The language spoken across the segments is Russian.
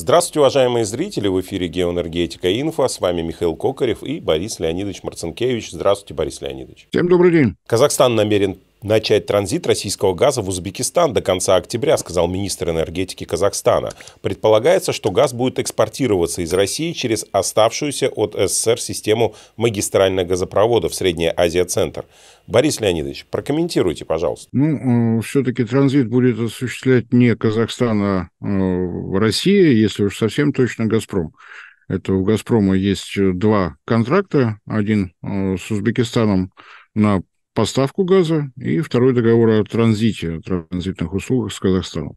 Здравствуйте, уважаемые зрители! В эфире «Геоэнергетика. Инфо». С вами Михаил Кокарев и Борис Леонидович Марцинкевич. Здравствуйте, Борис Леонидович. Всем добрый день. Казахстан намерен начать транзит российского газа в Узбекистан до конца октября, сказал министр энергетики Казахстана. Предполагается, что газ будет экспортироваться из России через оставшуюся от СССР систему магистрального газопровода в Средняя Азия-Центр. Борис Леонидович, прокомментируйте, пожалуйста. Ну, э, все-таки транзит будет осуществлять не Казахстан, а э, Россия, если уж совсем точно «Газпром». Это у «Газпрома» есть э, два контракта. Один с Узбекистаном на поставку газа и второй договор о транзите, о транзитных услугах с Казахстаном.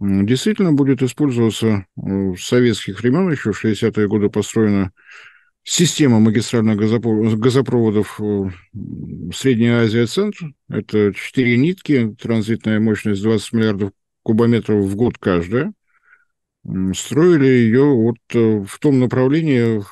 Действительно будет использоваться с э, советских времен, еще в 60-е годы построена система магистральных газопроводов э, Средняя Азия-Центр. Это четыре нитки, транзитная мощность 20 миллиардов кубометров в год каждая. Строили ее вот э, в том направлении,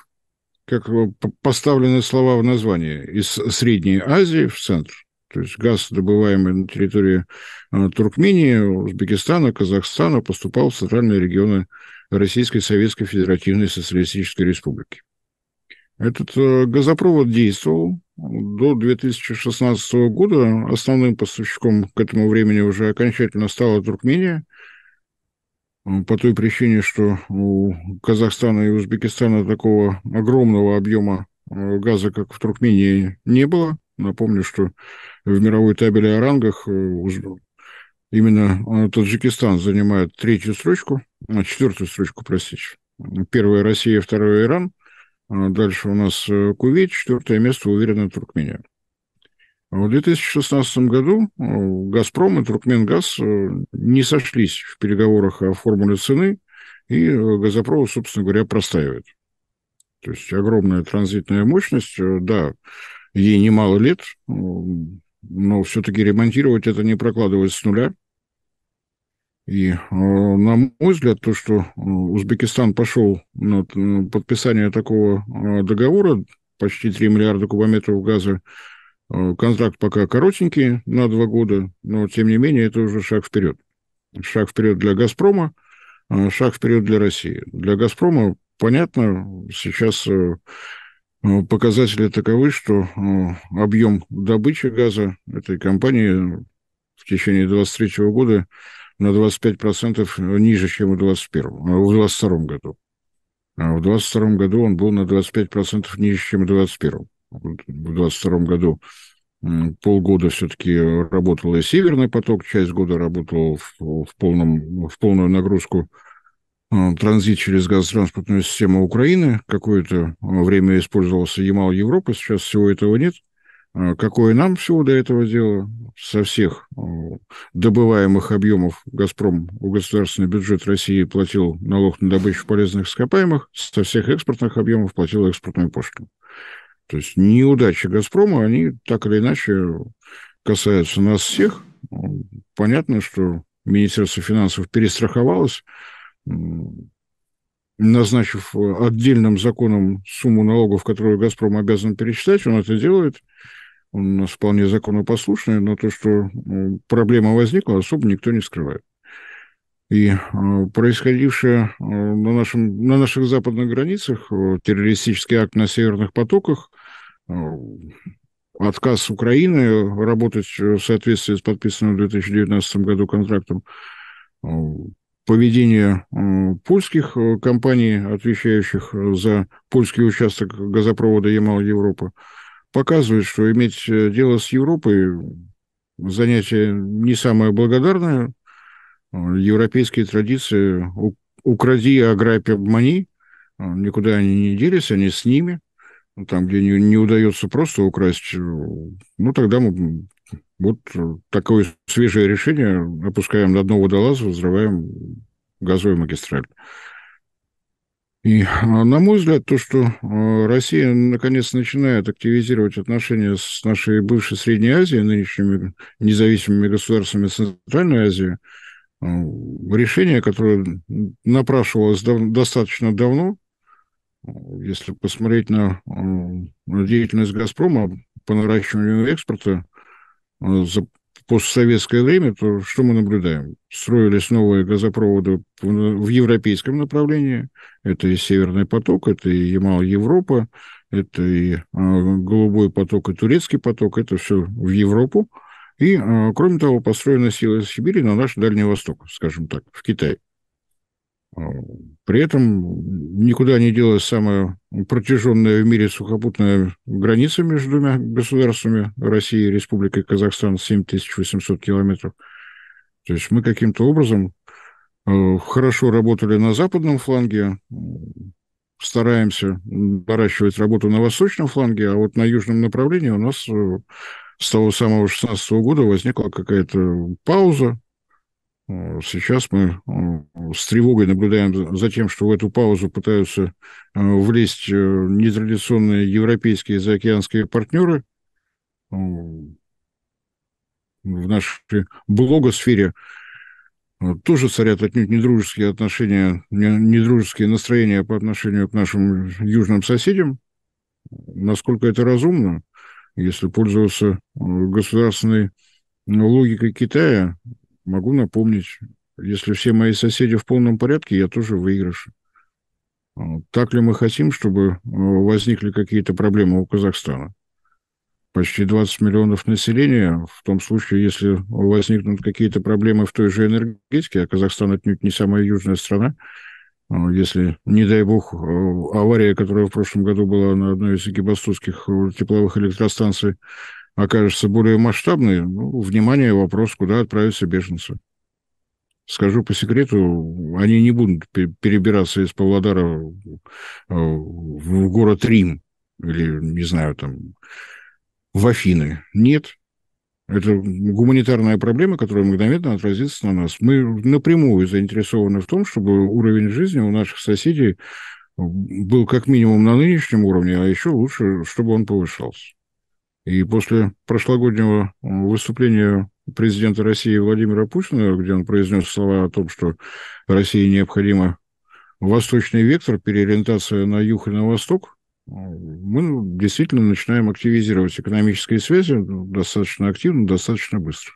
как э, поставлены слова в названии, из Средней Азии в центр. То есть газ, добываемый на территории э, Туркмении, Узбекистана, Казахстана, поступал в центральные регионы Российской Советской Федеративной Социалистической Республики. Этот э, газопровод действовал до 2016 года. Основным поставщиком к этому времени уже окончательно стала Туркмения – по той причине, что у Казахстана и Узбекистана такого огромного объема э, газа, как в Туркмении, не было. Напомню, что в мировой табеле о рангах э, именно э, Таджикистан занимает третью строчку, четвертую строчку, простите. Первая Россия, вторая Иран. А дальше у нас Кувейт, четвертое место уверенно Туркмения. В 2016 году э, «Газпром» и «Туркменгаз» э, не сошлись в переговорах о формуле цены, и э, «Газопровод», собственно говоря, простаивает. То есть огромная транзитная мощность, да, ей немало лет, но все-таки ремонтировать это не прокладывать с нуля. И, на мой взгляд, то, что Узбекистан пошел на подписание такого договора, почти 3 миллиарда кубометров газа Э, контракт пока коротенький, на два года, но, тем не менее, это уже шаг вперед. Шаг вперед для «Газпрома», а шаг вперед для России. Для «Газпрома», понятно, сейчас э, показатели таковы, что э, объем добычи газа этой компании в течение 2023 года на 25% ниже, чем в 2021, а в 2022 году. В 2022 году он был на 25% ниже, чем в 2021 в 22 году полгода все-таки работал и «Северный поток», часть года работал в, в, полном, в полную нагрузку э, транзит через газотранспортную систему Украины. Какое-то э, время использовался Ямал Европы, сейчас всего этого нет. Э, какое нам всего до этого дело? Со всех добываемых объемов «Газпром» у государственный бюджет России платил налог на добычу полезных ископаемых, со всех экспортных объемов платил экспортную пошлину. То есть неудачи «Газпрома», они так или иначе касаются нас всех. Понятно, что Министерство финансов перестраховалось, назначив отдельным законом сумму налогов, которую «Газпром» обязан перечислять, он это делает. Он у нас вполне законопослушный, но то, что проблема возникла, особо никто не скрывает. И а, происходившее а, на, нашем, на наших западных границах, э, террористический акт на северных потоках, Э, отказ Украины работать в соответствии с подписанным в 2019 году контрактом, э, поведение э, польских компаний, отвечающих за польский участок газопровода Ямал-Европа, показывает, что иметь дело с Европой занятие не самое благодарное. Европейские традиции «укради, ограбь, обмани» никуда они не делись, они с ними – ну, там, где не, не удается просто украсть, э, ну, тогда мы вот такое свежее решение опускаем на дно водолаза, взрываем газовую магистраль. И, а, на мой взгляд, то, что э, Россия наконец начинает активизировать отношения с нашей бывшей Средней Азией, нынешними независимыми государствами Центральной Азии, э, решение, которое напрашивалось достаточно давно, Э, если посмотреть на, э, на деятельность «Газпрома» по наращиванию экспорта э, за постсоветское время, то что мы наблюдаем? Строились новые газопроводы в европейском направлении. Это и «Северный поток», это и «Ямал-Европа», это и «Голубой поток», и «Турецкий поток». Это все в Европу. И, кроме того, построены силы Сибири на наш Дальний Восток, скажем так, в Китае. А, при этом никуда не делась самая протяженная в мире сухопутная граница между двумя государствами, России и Республикой Казахстан, 7800 километров. То есть мы каким-то образом э, хорошо работали на западном фланге, стараемся наращивать работу на восточном фланге, а вот на южном направлении у нас э, с того самого 16 -го года возникла какая-то пауза, Э, сейчас мы с тревогой наблюдаем за тем, что в эту паузу пытаются э, влезть э, нетрадиционные европейские и заокеанские партнеры. В нашей блогосфере тоже царят отнюдь недружеские отношения, недружеские настроения по отношению к нашим южным соседям. Насколько это разумно, если пользоваться государственной логикой Китая, могу напомнить, если все мои соседи в полном порядке, я тоже выигрыш. А, так ли мы хотим, чтобы э, возникли какие-то проблемы у Казахстана? Почти 20 миллионов населения, в том случае, если возникнут какие-то проблемы в той же энергетике, а Казахстан отнюдь не самая южная страна, а, если, не дай бог, э, авария, которая в прошлом году была на одной из гибастузских тепловых электростанций, окажется более масштабной, ну, внимание, вопрос, куда отправятся беженцы. Скажу по секрету, они не будут перебираться из Павлодара э, в город Рим или, не знаю, там, в Афины. Нет. Это гуманитарная проблема, которая мгновенно отразится на нас. Мы напрямую заинтересованы в том, чтобы уровень жизни у наших соседей был как минимум на нынешнем уровне, а еще лучше, чтобы он повышался. И после прошлогоднего выступления президента России Владимира Путина, где он произнес слова о том, что России необходимо восточный вектор, переориентация на юг и на восток, э, мы ну, действительно начинаем активизировать экономические связи ну, достаточно активно, достаточно быстро.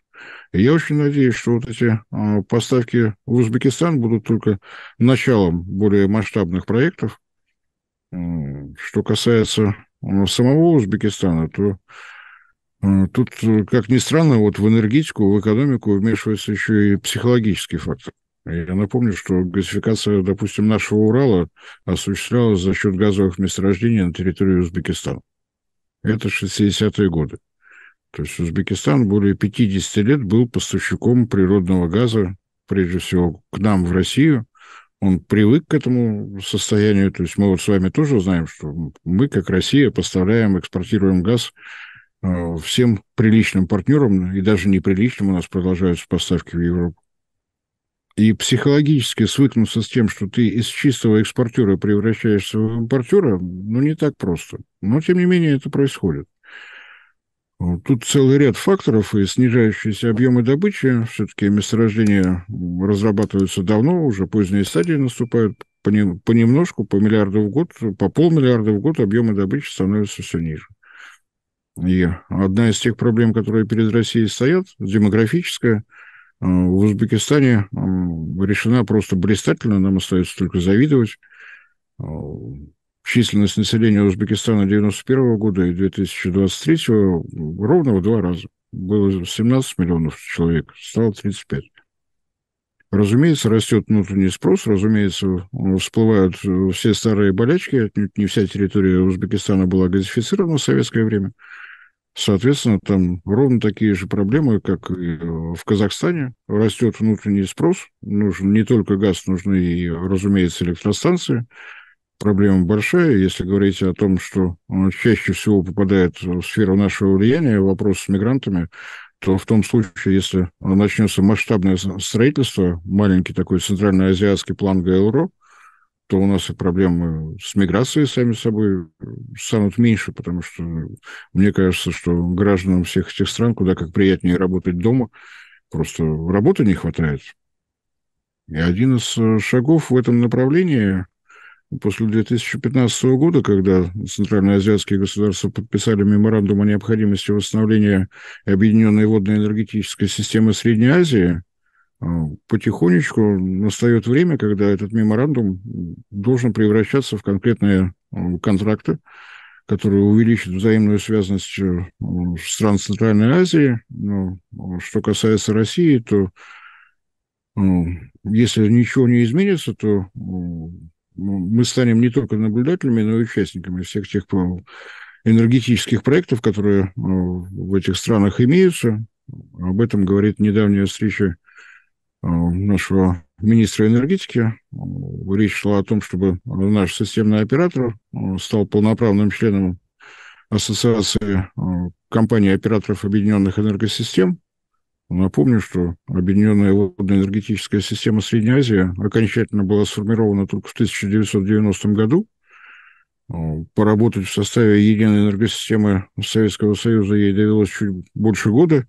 И я очень надеюсь, что вот эти э, поставки в Узбекистан будут только началом более масштабных проектов. Что касается ну, самого Узбекистана, то э, Тут, э, как ни странно, вот в энергетику, в экономику вмешивается еще и психологический фактор. Я напомню, что газификация, допустим, нашего Урала осуществлялась за счет газовых месторождений на территории Узбекистана. Это 60-е годы. То есть Узбекистан более 50 лет был поставщиком природного газа, прежде всего, к нам в Россию, он привык к этому состоянию. То есть мы вот с вами тоже знаем, что мы, как Россия, поставляем, экспортируем газ э, всем приличным партнерам, и даже неприличным у нас продолжаются поставки в Европу. И психологически свыкнуться с тем, что ты из чистого экспортера превращаешься в импортера, ну, не так просто. Но, тем не менее, это происходит. Тут целый ряд факторов и снижающиеся объемы добычи. Все-таки месторождения разрабатываются давно, уже поздние стадии наступают. Понемножку, по миллиарду в год, по полмиллиарда в год объемы добычи становятся все ниже. И одна из тех проблем, которые перед Россией стоят, демографическая, э, в Узбекистане решена просто блистательно, нам остается только завидовать. Э, численность населения Узбекистана 91 года и 2023 ровно в два раза. Было 17 миллионов человек, стало 35. Разумеется, растет внутренний спрос, разумеется, всплывают э, все старые болячки, отнюдь не вся территория Узбекистана была газифицирована в советское время. Соответственно, там ровно такие же проблемы, как и э, в Казахстане. Растет внутренний спрос, нужен не только газ, нужны и, разумеется, электростанции проблема большая. Если говорить о том, что э, чаще всего попадает в сферу нашего влияния вопрос с мигрантами, то в том случае, если начнется масштабное строительство, маленький такой центральноазиатский план ГЛРО, то у нас и проблемы с миграцией сами собой э, станут меньше, потому что э, мне кажется, что гражданам всех этих стран куда как приятнее работать дома, просто работы не хватает. И один из шагов в этом направлении после 2015 года, когда центральноазиатские государства подписали меморандум о необходимости восстановления объединенной водно-энергетической системы Средней Азии, а, потихонечку настает время, когда этот меморандум должен превращаться в конкретные а, контракты, которые увеличат взаимную связанность э, стран Центральной Азии. Но а, что касается России, то если ничего не изменится, то ну, мы станем не только наблюдателями, но и участниками всех тех э, энергетических проектов, которые э, в этих странах имеются. Об этом говорит недавняя встреча э, нашего министра энергетики. Речь шла о том, чтобы наш системный оператор стал полноправным членом Ассоциации компаний операторов объединенных энергосистем. Напомню, что объединенная водно-энергетическая система Средней Азии окончательно была сформирована только в 1990 году. Э, поработать в составе единой энергосистемы Советского Союза ей довелось чуть больше года,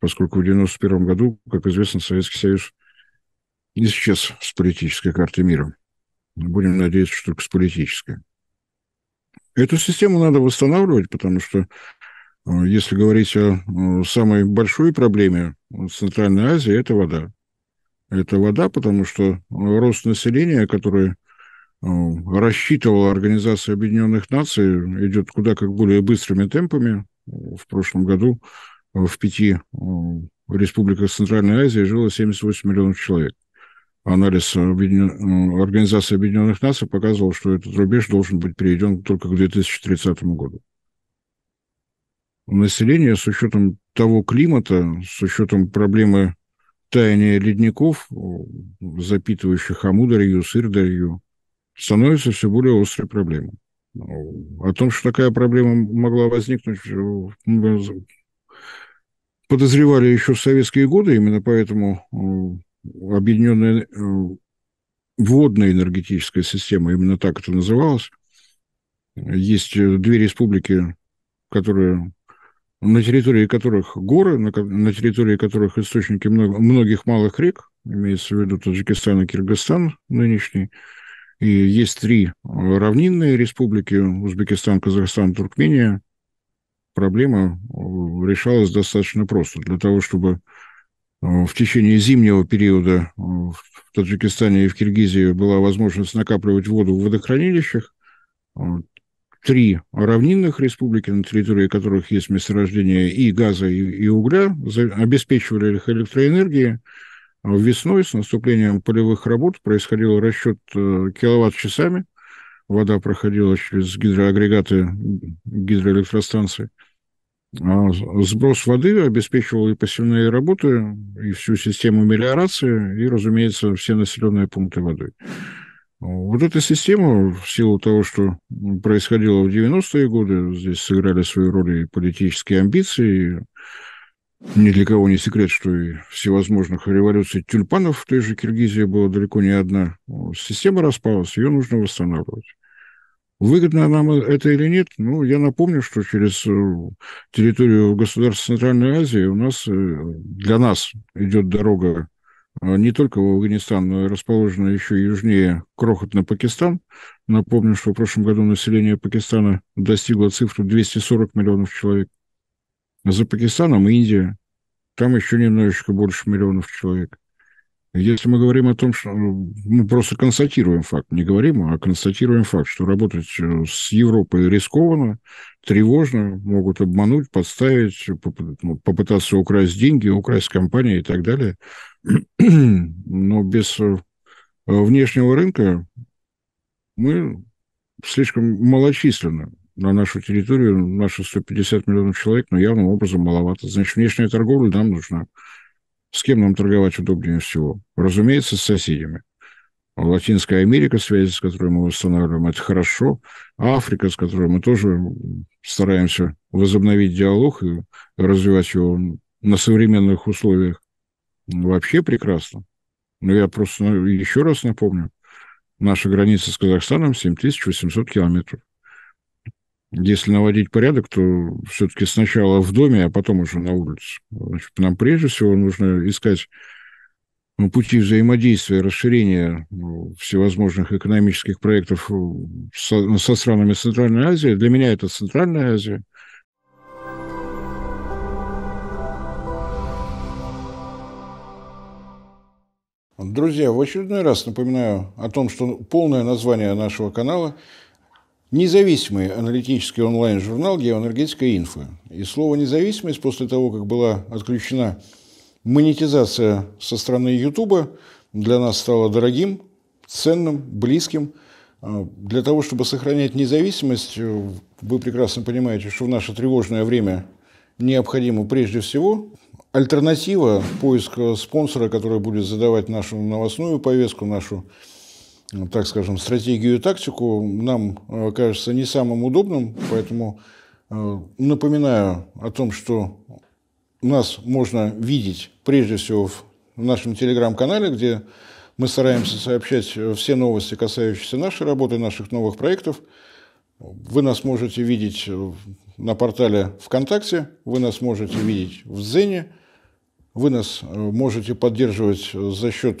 поскольку в 1991 году, как известно, Советский Союз исчез с политической карты мира. Будем надеяться, что только с политической. Эту систему надо восстанавливать, потому что если говорить о самой большой проблеме э, Центральной Азии, это вода. Это вода, потому что рост населения, который э, рассчитывала Организация Объединенных Наций, идет куда как более быстрыми темпами. В прошлом году э, в пяти республиках Центральной Азии жило 78 миллионов человек. Анализ Объединен... Организации Объединенных Наций показывал, что этот рубеж должен быть переведен только к 2030 году населения с учетом того климата, с учетом проблемы таяния ледников, запитывающих Амударью, Сырдарью, становится все более острой проблемой. О том, что такая проблема могла возникнуть, подозревали еще в советские годы, именно поэтому э, объединенная э, водная энергетическая система, именно так это называлось. Есть две республики, которые на территории которых горы, на, на территории которых источники много, многих малых рек, имеется в виду Таджикистан и Киргизстан нынешний, и есть три э, равнинные республики, Узбекистан, Казахстан, Туркмения, проблема э, решалась достаточно просто. Для того, чтобы э, в течение зимнего периода в Таджикистане и в Киргизии была возможность накапливать воду в водохранилищах, три равнинных республики, на территории которых есть месторождение и газа, и, и угля, за, обеспечивали их электроэнергией. А весной с наступлением полевых работ происходил расчет э, киловатт-часами. Вода проходила через гидроагрегаты гидроэлектростанции. А сброс воды обеспечивал и посевные работы, и всю систему мелиорации, и, разумеется, все населенные пункты водой. Вот эта система, в силу того, что происходило в 90-е годы, здесь сыграли свою роль и политические амбиции, ни для кого не секрет, что и всевозможных революций тюльпанов в той же Киргизии было далеко не одна. Система распалась, ее нужно восстанавливать. Выгодно нам это или нет? Ну, я напомню, что через э, территорию государства Центральной Азии у нас, э, для нас идет дорога а, не только в Афганистан, но и расположена еще южнее крохотно Пакистан. Напомню, что в прошлом году население Пакистана достигло цифру 240 миллионов человек. За Пакистаном Индия, там еще немножечко больше миллионов человек. Если мы говорим о том, что ну, мы просто констатируем факт, не говорим, а констатируем факт, что работать э, с Европой рискованно, тревожно, могут обмануть, подставить, ну, попытаться украсть деньги, украсть компании и так далее. Но без э, внешнего рынка мы слишком малочисленны на нашу территорию, наши 150 миллионов человек, но ну, явным образом маловато. Значит, внешняя торговля нам нужна. С кем нам торговать удобнее всего? Разумеется, с соседями. Латинская Америка, связи с которой мы восстанавливаем, это хорошо. Африка, с которой мы тоже стараемся возобновить диалог и развивать его на современных условиях, вообще прекрасно. Но я просто ну, еще раз напомню, наша граница с Казахстаном 7800 километров если наводить порядок, то все-таки сначала в доме, а потом уже на улице. Значит, нам прежде всего нужно искать ну, пути взаимодействия, расширения ну, всевозможных экономических проектов э, со, со странами Центральной Азии. Для меня это Центральная Азия. Друзья, в очередной раз напоминаю о том, что полное название нашего канала – Независимый аналитический онлайн-журнал «Геоэнергетика инфо». И слово «независимость» после того, как была отключена монетизация со стороны Ютуба, для нас стало дорогим, ценным, близким. А, для того, чтобы сохранять независимость, э, вы прекрасно понимаете, что в наше тревожное время необходимо прежде всего альтернатива, поиск спонсора, который будет задавать нашу новостную повестку, нашу так скажем, стратегию и тактику нам э, кажется не самым удобным, поэтому э, напоминаю о том, что нас можно видеть прежде всего в нашем телеграм-канале, где мы стараемся сообщать э, все новости, касающиеся нашей работы, наших новых проектов. Вы нас можете видеть на портале ВКонтакте, вы нас можете видеть в Дзене, вы нас можете поддерживать за счет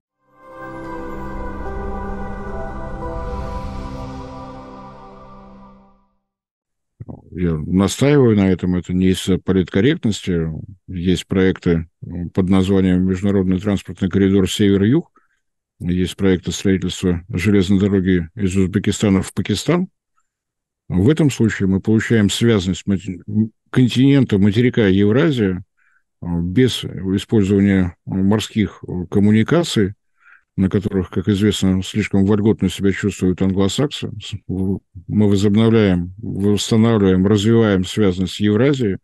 я настаиваю на этом, это не из политкорректности. Есть проекты под названием «Международный транспортный коридор Север-Юг». Есть проекты строительства железной дороги из Узбекистана в Пакистан. В этом случае мы получаем связанность континента, материка Евразия а, без использования морских а, коммуникаций, на которых, как известно, слишком вольготно себя чувствуют англосаксы. Мы возобновляем, восстанавливаем, развиваем связанность с Евразией,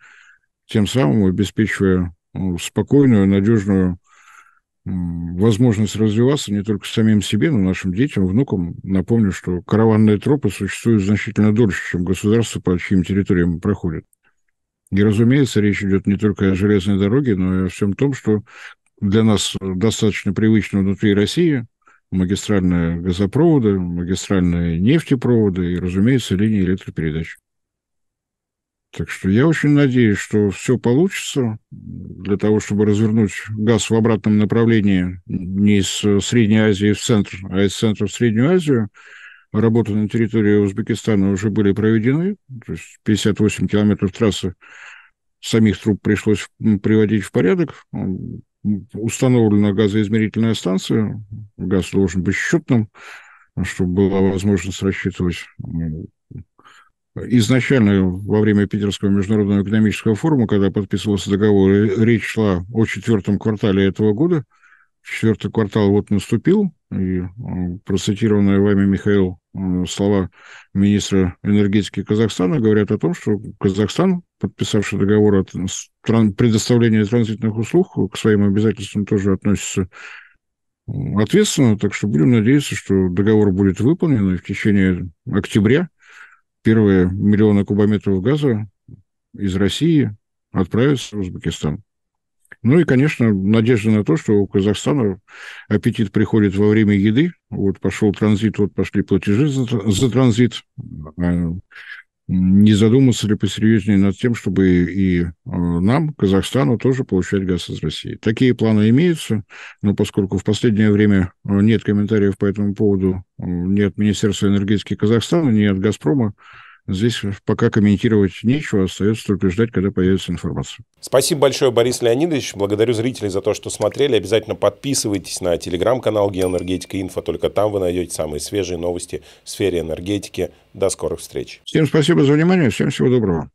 тем самым обеспечивая ну, спокойную, надежную возможность развиваться не только самим себе, но и нашим детям, внукам. Напомню, что караванные тропы существуют значительно дольше, чем государства, по чьим территориям проходят. И, разумеется, речь идет не только о железной дороге, но и о всем том, что для нас достаточно привычно внутри России, магистральные газопроводы, магистральные нефтепроводы и, разумеется, линии электропередач. Так что я очень надеюсь, что все получится для того, чтобы развернуть газ в обратном направлении не из Средней Азии в центр, а из центра в Среднюю Азию. Работы на территории Узбекистана уже были проведены, то есть 58 километров трассы самих труб пришлось приводить в порядок установлена газоизмерительная станция, газ должен быть счетным, чтобы была возможность рассчитывать Изначально во время Питерского международного экономического форума, когда подписывался договор, речь шла о четвертом квартале этого года. Четвертый квартал вот наступил, и э, процитированные вами, Михаил, э, слова министра энергетики Казахстана говорят о том, что Казахстан, подписавший договор о предоставлении транзитных услуг, э, к своим обязательствам тоже относится ответственно, так что будем надеяться, что договор будет выполнен, и в течение октября первые миллионы кубометров газа из России отправятся в Узбекистан. Ну и, конечно, надежда на то, что у Казахстана аппетит приходит во время еды. Вот пошел транзит, вот пошли платежи за, за транзит. А, не задуматься ли посерьезнее над тем, чтобы и а, нам, Казахстану, тоже получать газ из России. Такие планы имеются, но поскольку в последнее время а, нет комментариев по этому поводу ни от Министерства энергетики Казахстана, ни от «Газпрома», Здесь пока комментировать нечего, остается только ждать, когда появится информация. Спасибо большое, Борис Леонидович. Благодарю зрителей за то, что смотрели. Обязательно подписывайтесь на телеграм-канал «Геоэнергетика Инфо». Только там вы найдете самые свежие новости в сфере энергетики. До скорых встреч. Всем спасибо за внимание. Всем всего доброго.